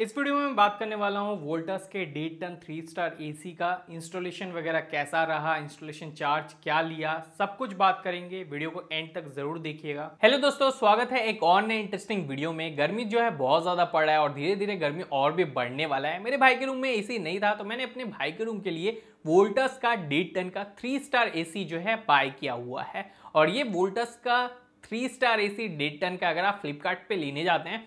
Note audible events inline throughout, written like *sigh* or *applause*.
इस वीडियो में मैं बात करने वाला हूँ वोल्टस के डेट टन थ्री स्टार एसी का इंस्टॉलेशन वगैरह कैसा रहा इंस्टॉलेशन चार्ज क्या लिया सब कुछ बात करेंगे वीडियो को एंड तक जरूर देखिएगा हेलो दोस्तों स्वागत है एक और नए इंटरेस्टिंग वीडियो में गर्मी जो है बहुत ज्यादा पड़ रहा है और धीरे धीरे गर्मी और भी बढ़ने वाला है मेरे भाई के रूम में ए नहीं था तो मैंने अपने भाई के रूम के लिए वोल्टस का डेट टन का थ्री स्टार ए जो है बाय किया हुआ है और ये वोल्टस का थ्री स्टार सी डेट टन का अगर आप फ्लिपकार्ट लेने जाते हैं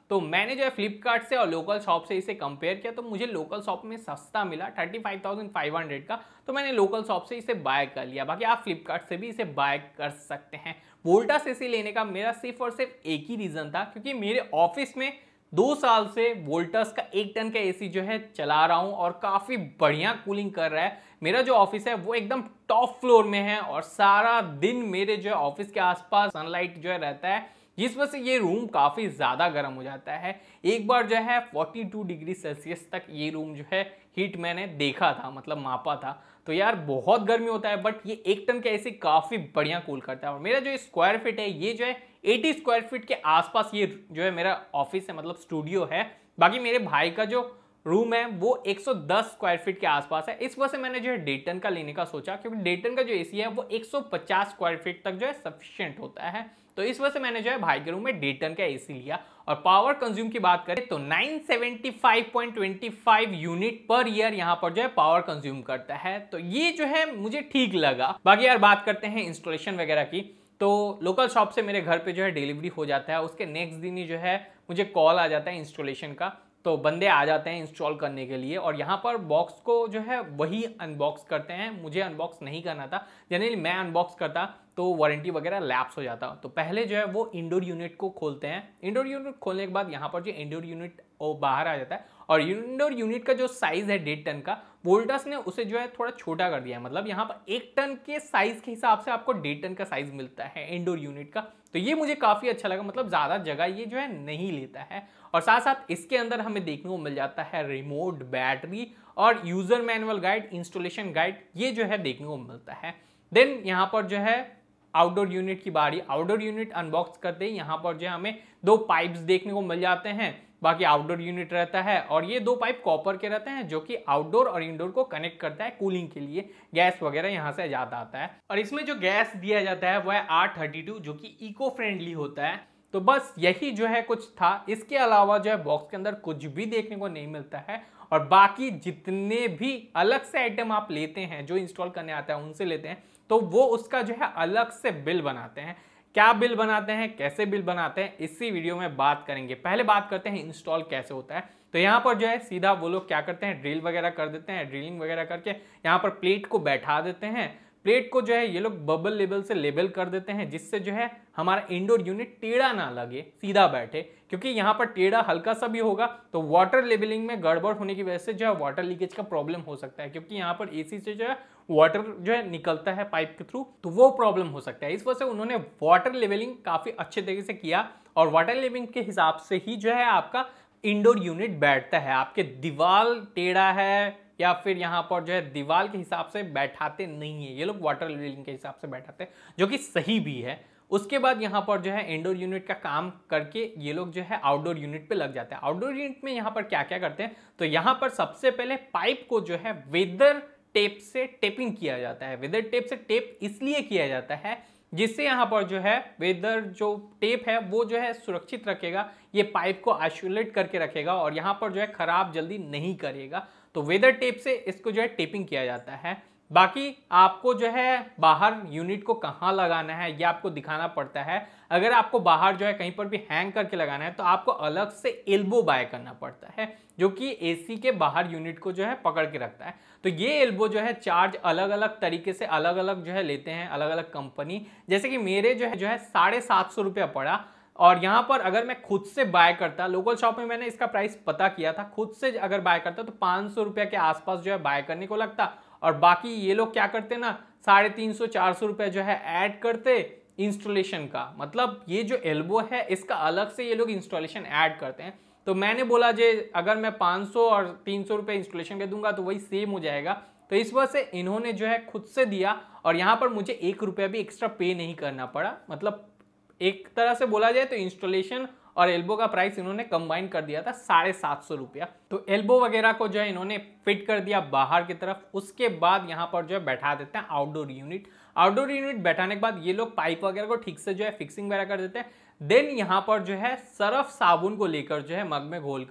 तो मैंने जो है फ्लिपकार्ट से और लोकल शॉप से इसे कंपेयर किया तो मुझे लोकल शॉप में सस्ता मिला thirty five thousand five hundred का तो मैंने लोकल शॉप से इसे बाय कर लिया बाकी आप फ्लिपकार्ट से भी इसे बाय कर सकते हैं वोल्टास एसी लेने का मेरा सिर्फ और सिर्फ एक ही रीज़न था क्योंकि मेरे ऑफिस में दो साल से वोल्टस का एक टन का एसी जो है चला रहा हूँ और काफ़ी बढ़िया कूलिंग कर रहा है मेरा जो ऑफिस है वो एकदम टॉप फ्लोर में है और सारा दिन मेरे जो है ऑफिस के आसपास सनलाइट जो है रहता है जिस वजह से ये रूम काफ़ी ज़्यादा गर्म हो जाता है एक बार जो है 42 डिग्री सेल्सियस तक ये रूम जो है हीट मैंने देखा था मतलब मापा था तो यार बहुत गर्मी होता है बट ये एक टन के ऐसे काफ़ी बढ़िया कूल करता है और मेरा जो स्क्वायर फिट है ये जो है 80 स्क्वायर फिट के आसपास ये जो है मेरा ऑफिस है मतलब स्टूडियो है बाकी मेरे भाई का जो रूम है वो 110 स्क्वायर फीट के आसपास है इस वजह से मैंने जो है डेटन का लेने का सोचा क्योंकि डेटन का जो एसी है वो 150 स्क्वायर फीट तक जो है सफिशियंट होता है तो इस वजह से मैंने जो है भाई के रूम में डेढ़ टन का एसी लिया और पावर कंज्यूम की बात करें तो 975.25 यूनिट पर ईयर यहां पर जो है पावर कंज्यूम करता है तो ये जो है मुझे ठीक लगा बाकी यार बात करते हैं इंस्टॉलेशन वगैरह की तो लोकल शॉप से मेरे घर पे जो है डिलीवरी हो जाता है उसके नेक्स्ट दिन ही जो है मुझे कॉल आ जाता है इंस्टॉलेशन का तो बंदे आ जाते हैं इंस्टॉल करने के लिए और यहाँ पर बॉक्स को जो है वही अनबॉक्स करते हैं मुझे अनबॉक्स नहीं करना था जनरली मैं अनबॉक्स करता तो वारंटी वगैरह लैप्स हो जाता तो पहले जो है वो इंडोर यूनिट को खोलते हैं इंडोर यूनिट खोलने के बाद यहाँ पर जो इंडोर यूनिट वो बाहर आ जाता है और इंडोर यूनिट का जो साइज है डेढ़ टन का वोल्टस ने उसे जो है थोड़ा छोटा कर दिया है मतलब यहाँ पर एक टन के साइज के हिसाब से आपको डेढ़ टन का साइज मिलता है इंडोर यूनिट का तो ये मुझे काफ़ी अच्छा लगा मतलब ज़्यादा जगह ये जो है नहीं लेता है और साथ साथ इसके अंदर हमें देखने को मिल जाता है रिमोट बैटरी और user manual guide installation guide ये जो है देखने को मिलता है देन यहाँ पर जो है आउटडोर यूनिट की बारी आउटडोर यूनिट अनबॉक्स करते ही यहाँ पर जो है हमें दो पाइप्स देखने को मिल जाते हैं बाकी आउटडोर यूनिट रहता है और ये दो पाइप कॉपर के रहते हैं जो कि आउटडोर और इंडोर को कनेक्ट करता है कूलिंग के लिए गैस वगैरह यहाँ से ज़्यादा आता है और इसमें जो गैस दिया जाता है वह आर थर्टी टू जो कि इको फ्रेंडली होता है तो बस यही जो है कुछ था इसके अलावा जो है बॉक्स के अंदर कुछ भी देखने को नहीं मिलता है और बाकी जितने भी अलग से आइटम आप लेते हैं जो इंस्टॉल करने आता है उनसे लेते हैं तो वो उसका जो है अलग से बिल बनाते हैं क्या बिल बनाते हैं कैसे बिल बनाते हैं इसी वीडियो में बात करेंगे पहले बात करते हैं इंस्टॉल कैसे होता है तो यहाँ पर जो है सीधा वो लोग क्या करते हैं ड्रिल वगैरह कर देते हैं ड्रिलिंग वगैरह करके यहाँ पर प्लेट को बैठा देते हैं प्लेट को जो है ये लोग बबल लेबल से लेबल कर देते हैं जिससे जो है हमारा इंडोर यूनिट टेढ़ा ना लगे सीधा बैठे क्योंकि यहाँ पर टेढ़ा हल्का सा भी होगा तो वाटर लेबलिंग में गड़बड़ होने की वजह से जो है वाटर लीकेज का प्रॉब्लम हो सकता है क्योंकि यहाँ पर एसी से जो है वाटर जो है निकलता है पाइप के थ्रू तो वो प्रॉब्लम हो सकता है इस वजह से उन्होंने वाटर लेवलिंग काफ़ी अच्छे तरीके से किया और वाटर लेवलिंग के हिसाब से ही जो है आपका इंडोर यूनिट बैठता है आपके दीवार टेढ़ा है या फिर यहाँ पर जो है दीवार के हिसाब से बैठाते नहीं है ये लोग वाटर लेवलिंग के हिसाब से बैठाते हैं जो कि सही भी है उसके बाद यहाँ पर जो है इंडोर यूनिट का काम करके ये लोग जो है आउटडोर यूनिट पे लग जाते हैं आउटडोर यूनिट में यहाँ पर क्या क्या करते हैं तो यहाँ पर सबसे पहले पाइप को जो है वेदर टेप से टेपिंग किया जाता है वेदर टेप से टेप इसलिए किया जाता है जिससे यहाँ पर जो है वेदर जो टेप है वो जो है सुरक्षित रखेगा ये पाइप को आइसोलेट करके रखेगा और यहाँ पर जो है खराब जल्दी नहीं करेगा तो वेदर टेप से इसको जो है टेपिंग किया जाता है बाकी आपको जो है बाहर यूनिट को कहाँ लगाना है ये आपको दिखाना पड़ता है अगर आपको बाहर जो है कहीं पर भी हैंग करके लगाना है तो आपको अलग से एल्बो बाय करना पड़ता है जो कि एसी के बाहर यूनिट को जो है पकड़ के रखता है तो ये एल्बो जो है चार्ज अलग अलग तरीके से अलग अलग जो है लेते हैं अलग अलग कंपनी जैसे कि मेरे जो है जो है साढ़े सात सौ रुपया पड़ा और यहाँ पर अगर मैं खुद से बाय करता लोकल शॉप में मैंने इसका प्राइस पता किया था खुद से अगर बाय करता तो पाँच सौ के आसपास जो है बाय करने को लगता और बाकी ये लोग क्या करते ना साढ़े तीन सौ चार सौ रुपये जो है ऐड करते इंस्टॉलेशन का मतलब ये जो एल्बो है इसका अलग से ये लोग इंस्टॉलेशन ऐड करते हैं तो मैंने बोला जे अगर मैं 500 और तीन सौ रुपये इंस्टॉलेशन के दूंगा तो वही सेम हो जाएगा तो इस वजह से इन्होंने जो है खुद से दिया और यहाँ पर मुझे एक रुपया भी एक्स्ट्रा पे नहीं करना पड़ा मतलब एक तरह से बोला जाए तो इंस्टॉलेशन और एल्बो का प्राइस इन्होंने कंबाइन कर दिया था साढ़े सात सौ रुपया तो एल्बो वगैरह को जो है इन्होंने फिट कर दिया बाहर की तरफ उसके बाद यहाँ पर जो है बैठा देते हैं आउटडोर यूनिट आउटडोर यूनिट बैठाने के बाद ये लोग पाइप वगैरह को ठीक से जो है फिक्सिंग वगैरह कर देते हैं देन यहाँ पर जो है सरफ साबुन को लेकर जो है मग में घोल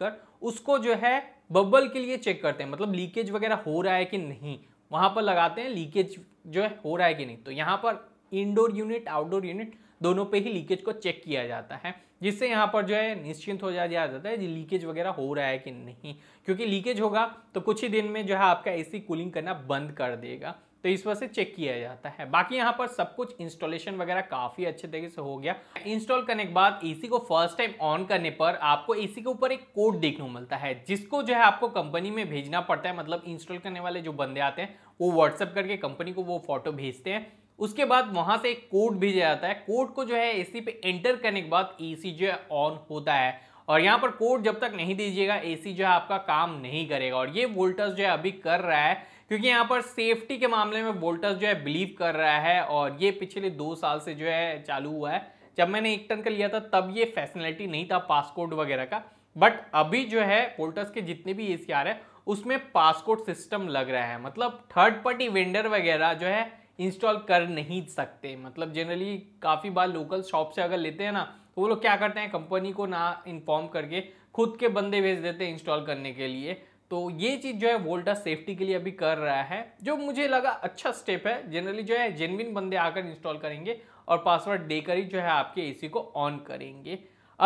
उसको जो है बबल के लिए चेक करते हैं मतलब लीकेज वगैरह हो रहा है कि नहीं वहाँ पर लगाते हैं लीकेज जो है हो रहा है कि नहीं तो यहाँ पर इनडोर यूनिट आउटडोर यूनिट दोनों पे ही लीकेज को चेक किया जाता है जिससे यहाँ पर जो है निश्चिंत हो जाया जाता है लीकेज वगैरह हो रहा है कि नहीं क्योंकि लीकेज होगा तो कुछ ही दिन में जो है आपका ए कूलिंग करना बंद कर देगा तो इस वजह से चेक किया जाता है बाकी यहाँ पर सब कुछ इंस्टॉलेशन वगैरह काफ़ी अच्छे तरीके से हो गया इंस्टॉल करने के बाद एसी को फर्स्ट टाइम ऑन करने पर आपको एसी के ऊपर एक कोड देखने को मिलता है जिसको जो है आपको कंपनी में भेजना पड़ता है मतलब इंस्टॉल करने वाले जो बंदे आते हैं वो व्हाट्सअप करके कंपनी को वो फोटो भेजते हैं उसके बाद वहां से एक कोड भेजा जाता है कोड को जो है एसी पे एंटर करने के बाद एसी जो है ऑन होता है और यहाँ पर कोड जब तक नहीं दीजिएगा एसी जो है आपका काम नहीं करेगा और ये वोल्टस जो है अभी कर रहा है क्योंकि यहाँ पर सेफ्टी के मामले में वोल्टस जो है बिलीव कर रहा है और ये पिछले दो साल से जो है चालू हुआ है जब मैंने एक टन का लिया था तब ये फैसिलिटी नहीं था पासकोड वगैरह का बट अभी जो है वोल्टस के जितने भी ए सी रहे हैं उसमें पासकोड सिस्टम लग रहा है मतलब थर्ड पार्टी वेंडर वगैरह जो है इंस्टॉल कर नहीं सकते मतलब जनरली काफ़ी बार लोकल शॉप से अगर लेते हैं ना तो वो लोग क्या करते हैं कंपनी को ना इन्फॉर्म करके खुद के बंदे भेज देते हैं इंस्टॉल करने के लिए तो ये चीज़ जो है वोल्टा सेफ्टी के लिए अभी कर रहा है जो मुझे लगा अच्छा स्टेप है जनरली जो है जेनविन बंदे आकर इंस्टॉल करेंगे और पासवर्ड देकर ही जो है आपके एसी को ऑन करेंगे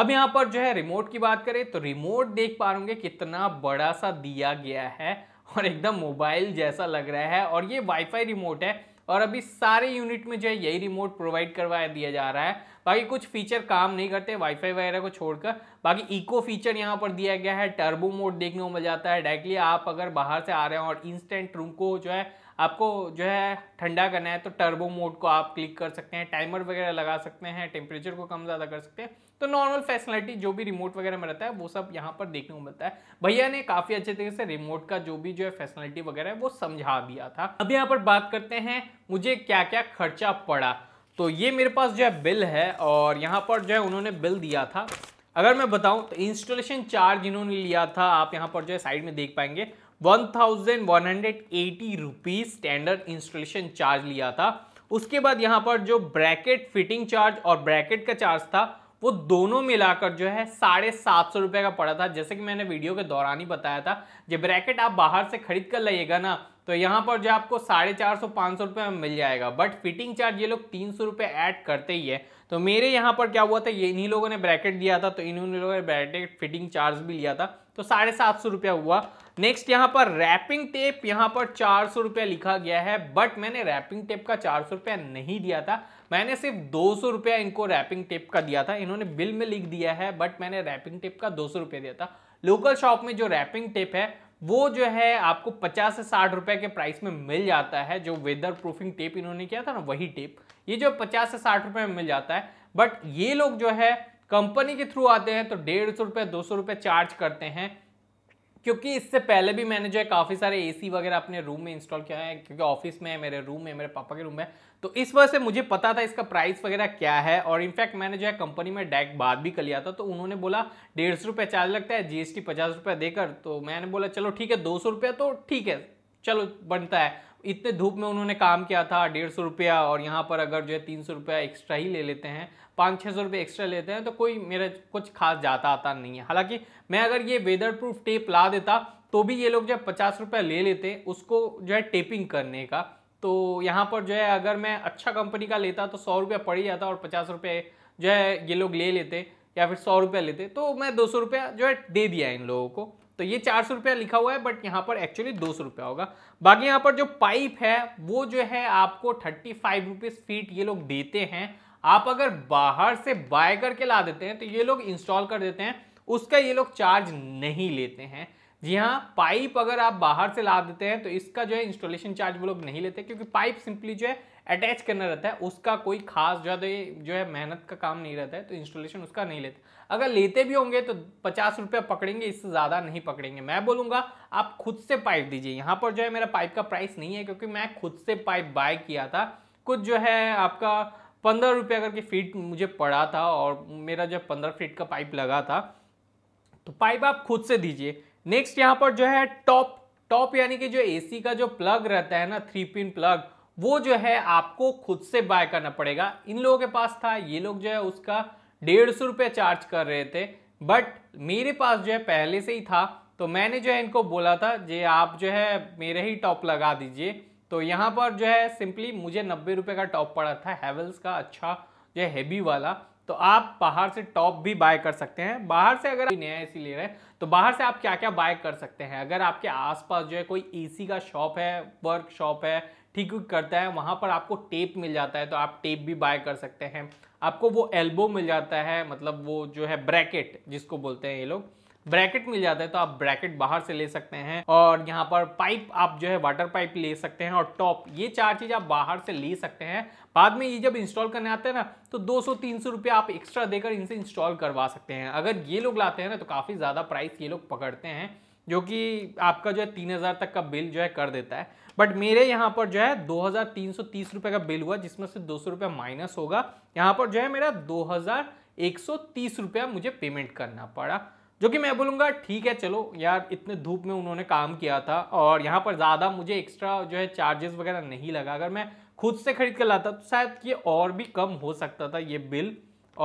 अब यहाँ पर जो है रिमोट की बात करें तो रिमोट देख पा रूंगे कितना बड़ा सा दिया गया है और एकदम मोबाइल जैसा लग रहा है और ये वाईफाई रिमोट है और अभी सारे यूनिट में जो है यही रिमोट प्रोवाइड करवाया दिया जा रहा है बाकी कुछ फीचर काम नहीं करते वाईफाई वगैरह को छोड़कर बाकी इको फीचर यहाँ पर दिया गया है टर्बो मोड देखने को मिल जाता है डायरेक्टली आप अगर बाहर से आ रहे हैं और इंस्टेंट रूम को जो है आपको जो है ठंडा करना है तो टर्बो मोड को आप क्लिक कर सकते हैं टाइमर वगैरह लगा सकते हैं टेम्परेचर को कम ज़्यादा कर सकते हैं तो नॉर्मल फैसिलिटी जो भी रिमोट वगैरह में रहता है वो सब यहाँ पर देखने को मिलता है भैया ने काफ़ी अच्छे तरीके से रिमोट का जो भी जो है फैसिलिटी वगैरह है वो समझा दिया था अब यहाँ पर बात करते हैं मुझे क्या क्या खर्चा पड़ा तो ये मेरे पास जो है बिल है और यहाँ पर जो है उन्होंने बिल दिया था अगर मैं बताऊं तो इंस्टॉलेशन चार्ज इन्होंने लिया था आप यहाँ पर जो है साइड में देख पाएंगे 1180 रुपीज स्टैंडर्ड इंस्टॉलेशन चार्ज लिया था उसके बाद यहाँ पर जो ब्रैकेट फिटिंग चार्ज और ब्रैकेट का चार्ज था वो दोनों मिलाकर जो है साढ़े सात सौ रुपये का पड़ा था जैसे कि मैंने वीडियो के दौरान ही बताया था जब ब्रैकेट आप बाहर से खरीद कर लाइएगा ना तो यहाँ पर जो आपको साढ़े चार सौ पाँच सौ रुपये में मिल जाएगा बट फिटिंग चार्ज ये लोग तीन सौ रुपये ऐड करते ही है तो मेरे यहाँ पर क्या हुआ था ये इन्हीं लोगों ने ब्रैकेट दिया था तो इन्होंने लोगों ने ब्रैकेट फिटिंग चार्ज भी लिया था तो साढ़े सात सौ रुपया हुआ नेक्स्ट यहाँ पर रैपिंग टेप यहाँ पर चार सौ रुपया लिखा गया है बट मैंने रैपिंग टेप का चार सौ रुपया नहीं दिया था मैंने सिर्फ दो सौ रुपया इनको रैपिंग टेप का दिया था इन्होंने बिल में लिख दिया है बट मैंने रैपिंग टेप का दो सौ रुपया दिया था लोकल शॉप में जो रैपिंग टेप है वो जो है आपको पचास से साठ रुपए के प्राइस में मिल जाता है जो वेदर प्रूफिंग टेप इन्होंने किया था ना वही टेप ये जो पचास से साठ रुपए में मिल जाता है बट ये लोग जो है कंपनी के थ्रू आते हैं तो डेढ़ सौ रुपये दो सौ रुपये चार्ज करते हैं क्योंकि इससे पहले भी मैंने जो है काफ़ी सारे एसी वगैरह अपने रूम में इंस्टॉल किया है क्योंकि ऑफिस में है मेरे रूम में मेरे पापा के रूम में तो इस वजह से मुझे पता था इसका प्राइस वगैरह क्या है और इनफैक्ट मैंने जो है कंपनी में डायरेक्ट बात भी कर लिया था तो उन्होंने बोला डेढ़ सौ रुपये चार्ज लगता है जीएसटी पचास देकर तो मैंने बोला चलो ठीक है दो सौ रुपये तो ठीक है चलो बनता है इतने धूप में उन्होंने काम किया था डेढ़ सौ रुपया और यहाँ पर अगर जो है तीन सौ रुपया एक्स्ट्रा ही ले लेते हैं पाँच छः सौ रुपये एक्स्ट्रा लेते हैं तो कोई मेरा कुछ खास जाता आता नहीं है हालांकि मैं अगर ये वेदर प्रूफ टेप ला देता तो भी ये लोग जो है पचास रुपया ले लेते उसको जो है टेपिंग करने का तो यहाँ पर जो है अगर मैं अच्छा कंपनी का लेता तो सौ रुपया पड़ ही जाता और पचास रुपये जो है ये लोग ले लेते या फिर सौ रुपया लेते तो मैं दो सौ रुपया जो है दे दिया इन लोगों को तो ये चार सौ रुपया लिखा हुआ है बट यहाँ पर एक्चुअली दो सौ रुपया होगा बाकी यहाँ पर जो पाइप है वो जो है आपको थर्टी फाइव रुपीज़ फीट ये लोग देते हैं आप अगर बाहर से बाय करके ला देते हैं तो ये लोग इंस्टॉल कर देते हैं उसका ये लोग चार्ज नहीं लेते हैं जी हाँ पाइप अगर आप बाहर से ला देते हैं तो इसका जो है इंस्टॉलेशन चार्ज वो लोग नहीं लेते क्योंकि पाइप सिंपली जो है अटैच करना रहता है उसका कोई खास ज़्यादा जो है मेहनत का काम नहीं रहता है तो इंस्टॉलेशन उसका नहीं लेते अगर लेते भी होंगे तो पचास रुपये पकड़ेंगे इससे ज़्यादा नहीं पकड़ेंगे मैं बोलूँगा आप खुद से पाइप दीजिए यहाँ पर जो है मेरा पाइप का प्राइस नहीं है क्योंकि मैं खुद से पाइप बाय किया था कुछ जो है आपका पंद्रह रुपये करके फीट मुझे पड़ा था और मेरा जो पंद्रह फीट का पाइप लगा था तो पाइप आप खुद से दीजिए नेक्स्ट यहाँ पर जो है टॉप टॉप यानी कि जो एसी का जो प्लग रहता है ना थ्री पिन प्लग वो जो है आपको खुद से बाय करना पड़ेगा इन लोगों के पास था ये लोग जो है उसका डेढ़ सौ रुपये चार्ज कर रहे थे बट मेरे पास जो है पहले से ही था तो मैंने जो है इनको बोला था जे आप जो है मेरे ही टॉप लगा दीजिए तो यहाँ पर जो है सिंपली मुझे नब्बे रुपये का टॉप पड़ा था हैवल्स का अच्छा जो है हैवी वाला तो आप बाहर से टॉप भी बाय कर सकते हैं बाहर से अगर नया ए ले रहे हैं तो बाहर से आप क्या क्या बाय कर सकते हैं अगर आपके आसपास जो है कोई एसी का शॉप है वर्क शॉप है ठीक करता है वहाँ पर आपको टेप मिल जाता है तो आप टेप भी बाय कर सकते हैं आपको वो एल्बो मिल जाता है मतलब वो जो है ब्रैकेट जिसको बोलते हैं ये लोग ब्रैकेट मिल जाता है तो आप ब्रैकेट बाहर से ले सकते हैं और यहाँ पर पाइप आप जो है वाटर पाइप ले सकते हैं और टॉप ये चार चीज़ आप बाहर से ले सकते हैं बाद में ये जब इंस्टॉल करने आते हैं ना तो 200-300 रुपये आप एक्स्ट्रा देकर इनसे इंस्टॉल करवा सकते हैं अगर ये लोग लाते हैं ना तो काफ़ी ज़्यादा प्राइस ये लोग पकड़ते हैं जो कि आपका जो है तीन हज़ार तक का बिल जो है कर देता है बट मेरे यहाँ पर जो है दो हज़ार तीन सौ तीस रुपये का बिल हुआ जिसमें से दो सौ माइनस होगा यहाँ पर जो है मेरा दो हज़ार एक सौ तीस रुपया मुझे पेमेंट करना पड़ा जो कि मैं बोलूँगा ठीक है चलो यार इतने धूप में उन्होंने काम किया था और यहाँ पर ज़्यादा मुझे एक्स्ट्रा जो है चार्जेस वगैरह नहीं लगा अगर मैं खुद से खरीद कर लाता तो शायद ये और भी कम हो सकता था ये बिल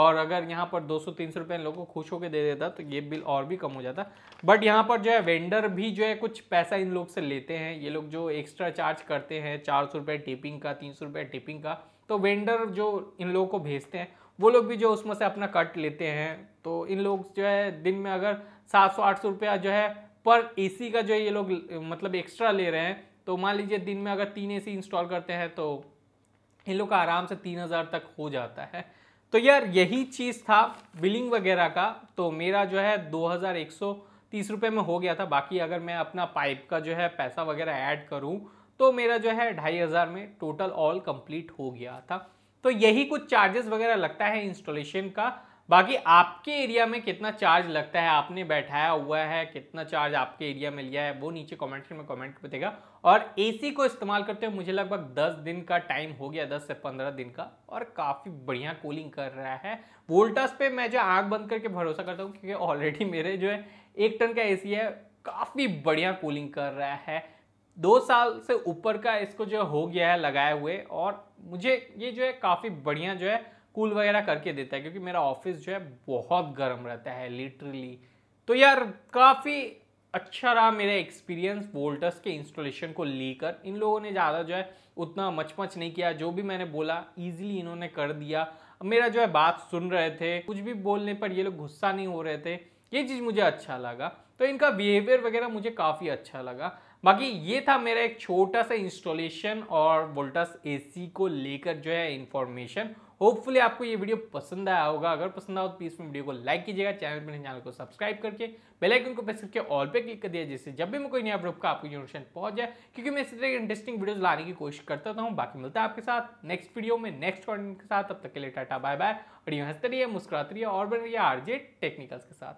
और अगर यहाँ पर 200-300 रुपये इन लोगों को खुश होकर दे देता तो ये बिल और भी कम हो जाता बट यहाँ पर जो है वेंडर भी जो है कुछ पैसा इन लोग से लेते हैं ये लोग जो एक्स्ट्रा चार्ज करते हैं चार सौ रुपये टिपिंग का तीन सौ रुपये टिपिंग का तो वेंडर जो इन लोगों को भेजते हैं वो लोग भी जो उसमें से अपना कट लेते हैं तो इन लोग जो है दिन में अगर सात सौ आठ सौ रुपया जो है पर एसी का जो ये लोग मतलब एक्स्ट्रा ले रहे हैं तो मान लीजिए दिन में अगर तीन एसी इंस्टॉल करते हैं तो इन लोग का आराम से तीन हज़ार तक हो जाता है तो यार यही चीज़ था बिलिंग वगैरह का तो मेरा जो है दो हज़ार एक सौ तीस रुपये में हो गया था बाकी अगर मैं अपना पाइप का जो है पैसा वगैरह ऐड करूँ तो मेरा जो है ढाई हज़ार में टोटल ऑल कंप्लीट हो गया था तो यही कुछ चार्जेस वगैरह लगता है इंस्टॉलेशन का बाकी आपके एरिया में कितना चार्ज लगता है आपने बैठाया हुआ है कितना चार्ज आपके एरिया में लिया है वो नीचे कमेंट में कमेंट बताएगा और एसी को इस्तेमाल करते हुए मुझे लगभग 10 दिन का टाइम हो गया 10 से 15 दिन का और काफ़ी बढ़िया कूलिंग कर रहा है वोल्टास पे मैं जो आँख बंद करके भरोसा करता हूँ क्योंकि ऑलरेडी *laughs* मेरे जो है एक टन का ए है काफ़ी बढ़िया कूलिंग कर रहा है दो साल से ऊपर का इसको जो हो गया है लगाए हुए और मुझे ये जो है काफ़ी बढ़िया जो है कूल वगैरह करके देता है क्योंकि मेरा ऑफिस जो है बहुत गर्म रहता है लिटरली तो यार काफ़ी अच्छा रहा मेरा एक्सपीरियंस वोल्टस के इंस्टॉलेशन को लेकर इन लोगों ने ज़्यादा जो है उतना मचमच नहीं किया जो भी मैंने बोला ईजिली इन्होंने कर दिया मेरा जो है बात सुन रहे थे कुछ भी बोलने पर ये लोग गुस्सा नहीं हो रहे थे ये चीज़ मुझे अच्छा लगा तो इनका बिहेवियर वगैरह मुझे काफ़ी अच्छा लगा बाकी ये था मेरा एक छोटा सा इंस्टॉलेशन और वोल्टस एसी को लेकर जो है इन्फॉर्मेशन होपफुली आपको ये वीडियो पसंद आया होगा अगर पसंद आओ तो प्लीज़ में वीडियो को लाइक कीजिएगा चैनल पर चैनल तो को सब्सक्राइब करके बेलाइकन को प्रेस करके ऑल पे क्लिक कर दिया जिससे जब भी मैं कोई नया अपलोड का आपको नोटिफिकेशन पहुंच जाए क्योंकि मैं इसी तरह इंटरेस्टिंग वीडियोज लाने की कोशिश करता था बाकी मिलता है आपके साथ नेक्स्ट वीडियो में नेक्स्ट कॉन्टेंट के साथ तब तक के लिए टाटा बाय बाय और यूँ हंसते रहिए मुस्कुराते रहिए और बन रही है आरजे टेक्निकल्स के साथ